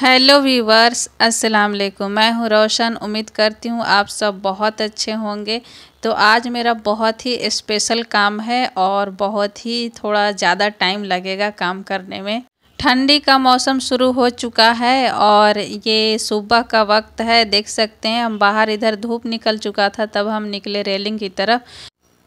hello viewers अस्सलाम वालेकुम मैं हूँ रोशन उम्मीद करती हूँ आप सब बहुत अच्छे होंगे तो आज मेरा बहुत ही स्पेशल काम है और बहुत ही थोड़ा ज़्यादा टाइम लगेगा काम करने में ठंडी का मौसम शुरू हो चुका है और ये सुबह का वक्त है देख सकते हैं हम बाहर इधर धूप निकल चुका था तब हम निकले रेलिंग की तरफ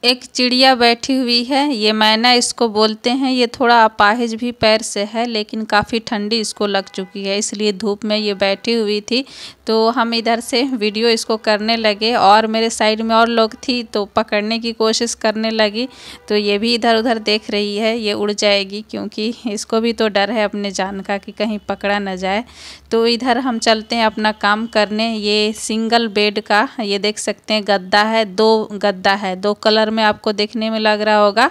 एक चिड़िया बैठी हुई है ये मैना इसको बोलते हैं ये थोड़ा अपाहिज भी पैर से है लेकिन काफ़ी ठंडी इसको लग चुकी है इसलिए धूप में ये बैठी हुई थी तो हम इधर से वीडियो इसको करने लगे और मेरे साइड में और लोग थी तो पकड़ने की कोशिश करने लगी तो ये भी इधर उधर देख रही है ये उड़ जाएगी क्योंकि इसको भी तो डर है अपने जान का कि कहीं पकड़ा ना जाए तो इधर हम चलते हैं अपना काम करने ये सिंगल बेड का ये देख सकते हैं गद्दा है दो गद्दा है दो कलर में आपको देखने में लग रहा होगा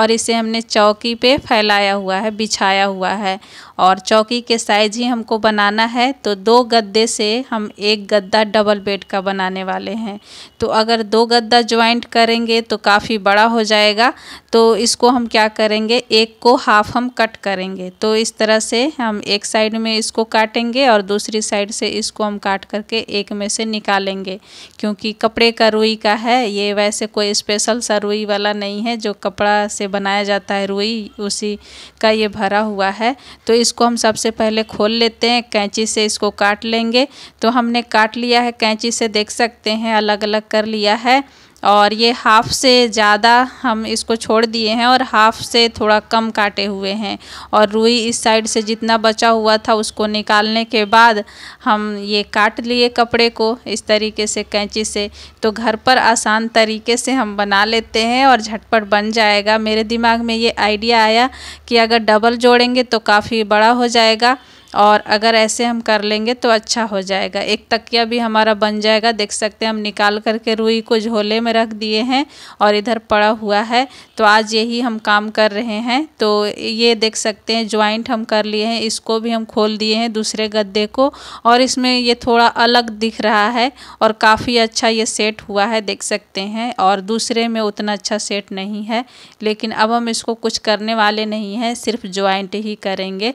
और इसे हमने चौकी पे फैलाया हुआ है बिछाया हुआ है और चौकी के साइज ही हमको बनाना है तो दो गद्दे से हम एक गद्दा डबल बेड का बनाने वाले हैं तो अगर दो गद्दा ज्वाइंट करेंगे तो काफ़ी बड़ा हो जाएगा तो इसको हम क्या करेंगे एक को हाफ हम कट करेंगे तो इस तरह से हम एक साइड में इसको काटेंगे और दूसरी साइड से इसको हम काट करके एक में से निकालेंगे क्योंकि कपड़े का रुई का है ये वैसे कोई स्पेशल सा रुई वाला नहीं है जो कपड़ा से बनाया जाता है रुई उसी का ये भरा हुआ है तो इसको हम सबसे पहले खोल लेते हैं कैंची से इसको काट लेंगे तो हमने काट लिया है कैंची से देख सकते हैं अलग अलग कर लिया है और ये हाफ़ से ज़्यादा हम इसको छोड़ दिए हैं और हाफ़ से थोड़ा कम काटे हुए हैं और रुई इस साइड से जितना बचा हुआ था उसको निकालने के बाद हम ये काट लिए कपड़े को इस तरीके से कैंची से तो घर पर आसान तरीके से हम बना लेते हैं और झटपट बन जाएगा मेरे दिमाग में ये आइडिया आया कि अगर डबल जोड़ेंगे तो काफ़ी बड़ा हो जाएगा और अगर ऐसे हम कर लेंगे तो अच्छा हो जाएगा एक तकिया भी हमारा बन जाएगा देख सकते हैं हम निकाल करके रुई को झोले में रख दिए हैं और इधर पड़ा हुआ है तो आज यही हम काम कर रहे हैं तो ये देख सकते हैं ज्वाइंट हम कर लिए हैं इसको भी हम खोल दिए हैं दूसरे गद्दे को और इसमें ये थोड़ा अलग दिख रहा है और काफ़ी अच्छा ये सेट हुआ है देख सकते हैं और दूसरे में उतना अच्छा सेट नहीं है लेकिन अब हम इसको कुछ करने वाले नहीं हैं सिर्फ ज्वाइंट ही करेंगे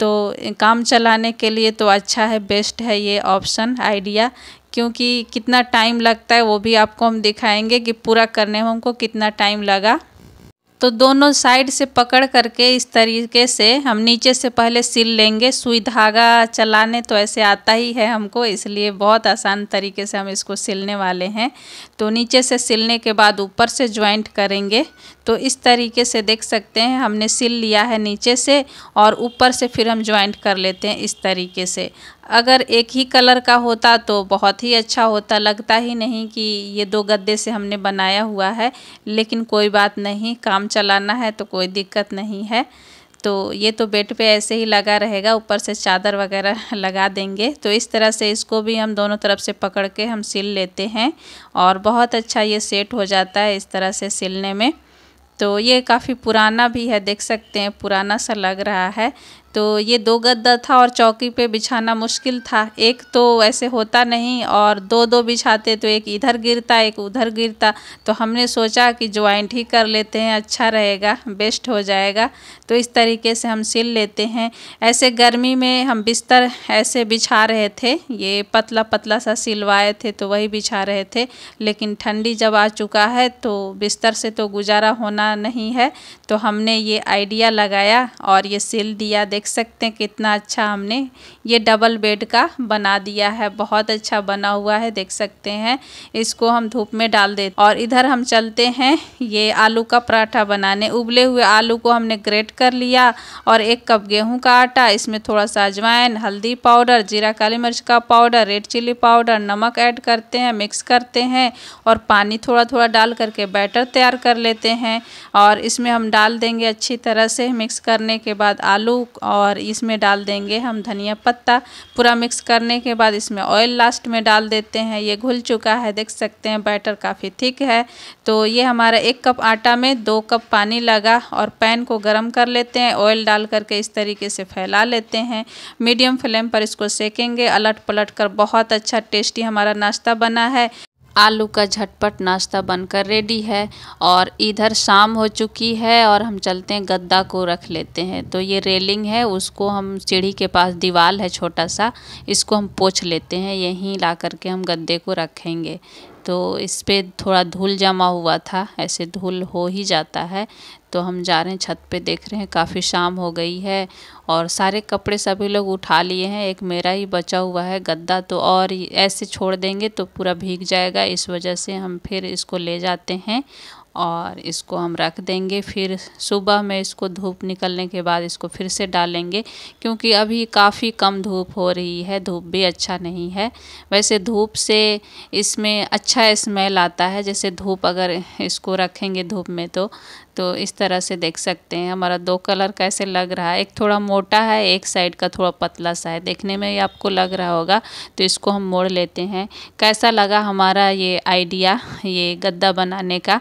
तो काम चलाने के लिए तो अच्छा है बेस्ट है ये ऑप्शन आइडिया क्योंकि कितना टाइम लगता है वो भी आपको हम दिखाएंगे कि पूरा करने में हमको कितना टाइम लगा तो दोनों साइड से पकड़ करके इस तरीके से हम नीचे से पहले सिल लेंगे सुई धागा चलाने तो ऐसे आता ही है हमको इसलिए बहुत आसान तरीके से हम इसको सिलने वाले हैं तो नीचे से सिलने के बाद ऊपर से ज्वाइंट करेंगे तो इस तरीके से देख सकते हैं हमने सिल लिया है नीचे से और ऊपर से फिर हम ज्वाइंट कर लेते हैं इस तरीके से अगर एक ही कलर का होता तो बहुत ही अच्छा होता लगता ही नहीं कि ये दो गद्दे से हमने बनाया हुआ है लेकिन कोई बात नहीं काम चलाना है तो कोई दिक्कत नहीं है तो ये तो बेड पे ऐसे ही लगा रहेगा ऊपर से चादर वगैरह लगा देंगे तो इस तरह से इसको भी हम दोनों तरफ से पकड़ के हम सिल लेते हैं और बहुत अच्छा ये सेट हो जाता है इस तरह से सिलने में तो ये काफ़ी पुराना भी है देख सकते हैं पुराना सा लग रहा है तो ये दो गद्दा था और चौकी पे बिछाना मुश्किल था एक तो ऐसे होता नहीं और दो दो बिछाते तो एक इधर गिरता एक उधर गिरता तो हमने सोचा कि ज्वाइंट ही कर लेते हैं अच्छा रहेगा बेस्ट हो जाएगा तो इस तरीके से हम सिल लेते हैं ऐसे गर्मी में हम बिस्तर ऐसे बिछा रहे थे ये पतला पतला सा सिलवाए थे तो वही बिछा रहे थे लेकिन ठंडी जब आ चुका है तो बिस्तर से तो गुजारा होना नहीं है तो हमने ये आइडिया लगाया और ये सिल दिया देख देख सकते हैं कितना अच्छा हमने ये डबल बेड का बना दिया है बहुत अच्छा बना हुआ है देख सकते हैं इसको हम धूप में डाल देते और इधर हम चलते हैं ये आलू का पराठा बनाने उबले हुए आलू को हमने ग्रेट कर लिया और एक कप गेहूँ का आटा इसमें थोड़ा सा अजवाइन हल्दी पाउडर जीरा काली मिर्च का पाउडर रेड चिली पाउडर नमक ऐड करते हैं मिक्स करते हैं और पानी थोड़ा थोड़ा डाल करके बैटर तैयार कर लेते हैं और इसमें हम डाल देंगे अच्छी तरह से मिक्स करने के बाद आलू और इसमें डाल देंगे हम धनिया पत्ता पूरा मिक्स करने के बाद इसमें ऑयल लास्ट में डाल देते हैं ये घुल चुका है देख सकते हैं बैटर काफ़ी थिक है तो ये हमारा एक कप आटा में दो कप पानी लगा और पैन को गर्म कर लेते हैं ऑयल डाल करके इस तरीके से फैला लेते हैं मीडियम फ्लेम पर इसको सेकेंगे अलट पलट कर बहुत अच्छा टेस्टी हमारा नाश्ता बना है आलू का झटपट नाश्ता बनकर रेडी है और इधर शाम हो चुकी है और हम चलते हैं गद्दा को रख लेते हैं तो ये रेलिंग है उसको हम सीढ़ी के पास दीवार है छोटा सा इसको हम पोछ लेते हैं यहीं ला करके हम गद्दे को रखेंगे तो इस पर थोड़ा धूल जमा हुआ था ऐसे धूल हो ही जाता है तो हम जा रहे हैं छत पे देख रहे हैं काफ़ी शाम हो गई है और सारे कपड़े सभी लोग उठा लिए हैं एक मेरा ही बचा हुआ है गद्दा तो और ऐसे छोड़ देंगे तो पूरा भीग जाएगा इस वजह से हम फिर इसको ले जाते हैं और इसको हम रख देंगे फिर सुबह में इसको धूप निकलने के बाद इसको फिर से डालेंगे क्योंकि अभी काफ़ी कम धूप हो रही है धूप भी अच्छा नहीं है वैसे धूप से इसमें अच्छा स्मेल आता है जैसे धूप अगर इसको रखेंगे धूप में तो तो इस तरह से देख सकते हैं हमारा दो कलर कैसे लग रहा है एक थोड़ा मोटा है एक साइड का थोड़ा पतला सा है देखने में ये आपको लग रहा होगा तो इसको हम मोड़ लेते हैं कैसा लगा हमारा ये आइडिया ये गद्दा बनाने का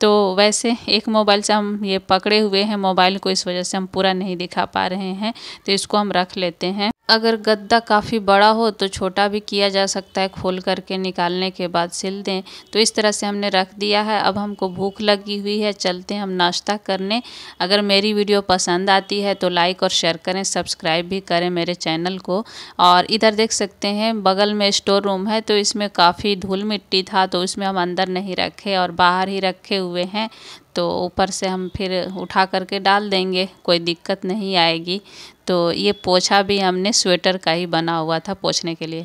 तो वैसे एक मोबाइल से हम ये पकड़े हुए हैं मोबाइल को इस वजह से हम पूरा नहीं दिखा पा रहे हैं तो इसको हम रख लेते हैं अगर गद्दा काफ़ी बड़ा हो तो छोटा भी किया जा सकता है खोल करके निकालने के बाद सिल दें तो इस तरह से हमने रख दिया है अब हमको भूख लगी हुई है चलते हैं हम नाश्ता करने अगर मेरी वीडियो पसंद आती है तो लाइक और शेयर करें सब्सक्राइब भी करें मेरे चैनल को और इधर देख सकते हैं बगल में स्टोर रूम है तो इसमें काफ़ी धूल मिट्टी था तो उसमें हम अंदर नहीं रखे और बाहर ही रखे हुए हैं तो ऊपर से हम फिर उठा करके डाल देंगे कोई दिक्कत नहीं आएगी तो ये पोछा भी हमने स्वेटर का ही बना हुआ था पोछने के लिए